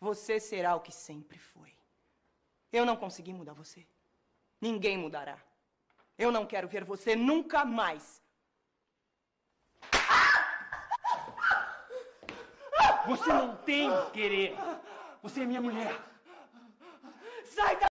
Você será o que sempre foi. Eu não consegui mudar você. Ninguém mudará. Eu não quero ver você nunca mais. Você não tem querer. Você é minha mulher.